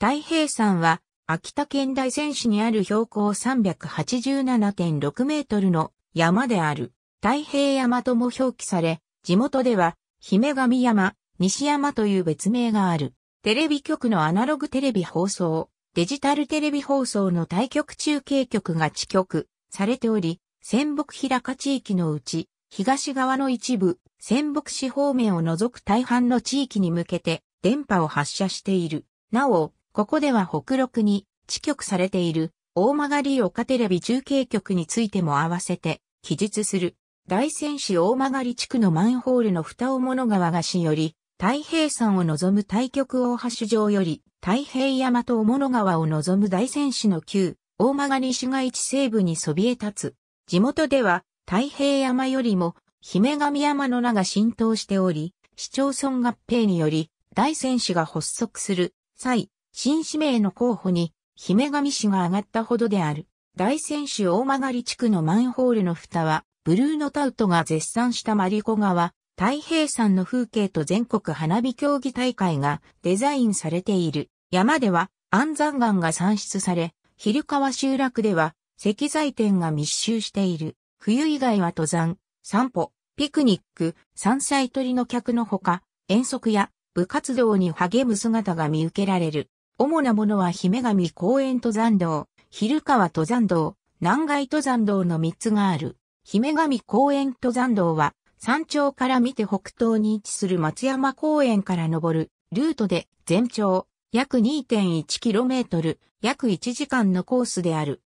太平山は、秋田県大仙市にある標高387.6メートルの山である。太平山とも表記され、地元では、姫神山、西山という別名がある。テレビ局のアナログテレビ放送、デジタルテレビ放送の対局中継局が地局されており、仙北平か地域のうち、東側の一部、仙北市方面を除く大半の地域に向けて電波を発射している。なお、ここでは北六に地局されている大曲岡テレビ中継局についても合わせて記述する。大仙市大曲地区のマンホールの蓋を物川が子より太平山を望む対極大橋上より太平山と物川を望む大仙市の旧大曲市街地西部にそびえ立つ。地元では太平山よりも姫神山の名が浸透しており、市町村合併により大仙市が発足する際、新指名の候補に、姫神市が上がったほどである。大仙市大曲地区のマンホールの蓋は、ブルーノタウトが絶賛したマリコ川、太平山の風景と全国花火競技大会がデザインされている。山では安山岩が産出され、昼川集落では石材店が密集している。冬以外は登山、散歩、ピクニック、山菜採りの客のほか、遠足や部活動に励む姿が見受けられる。主なものは姫神公園登山道、昼川登山道、南外登山道の3つがある。姫神公園登山道は、山頂から見て北東に位置する松山公園から登るルートで全長約 2.1km、約1時間のコースである。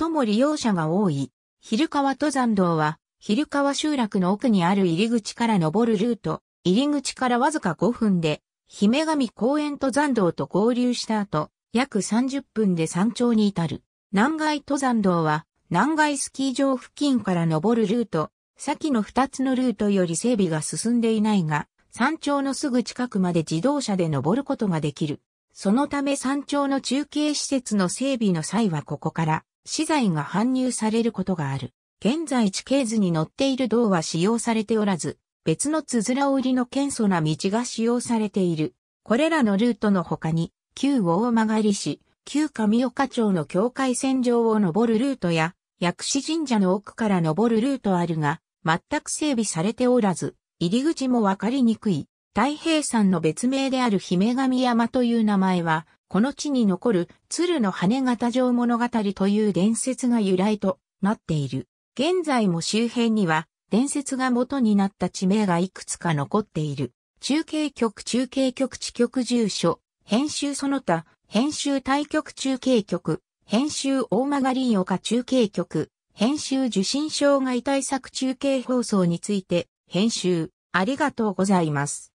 最も利用者が多い。昼川登山道は、昼川集落の奥にある入り口から登るルート、入り口からわずか5分で姫神公園登山道と合流した後、約30分で山頂に至る。南外登山道は、南外スキー場付近から登るルート、先の2つのルートより整備が進んでいないが、山頂のすぐ近くまで自動車で登ることができる。そのため山頂の中継施設の整備の際はここから、資材が搬入されることがある。現在地形図に載っている道は使用されておらず、別のつづら折りの謙素な道が使用されている。これらのルートの他に、旧大曲り市、旧上岡町の境界線上を登るルートや、薬師神社の奥から登るルートあるが、全く整備されておらず、入り口もわかりにくい。太平山の別名である姫神山という名前は、この地に残る鶴の羽型状物語という伝説が由来となっている。現在も周辺には伝説が元になった地名がいくつか残っている。中継局中継局地局住所、編集その他、編集対局中継局、編集大曲岡中継局、編集受信障害対策中継放送について、編集、ありがとうございます。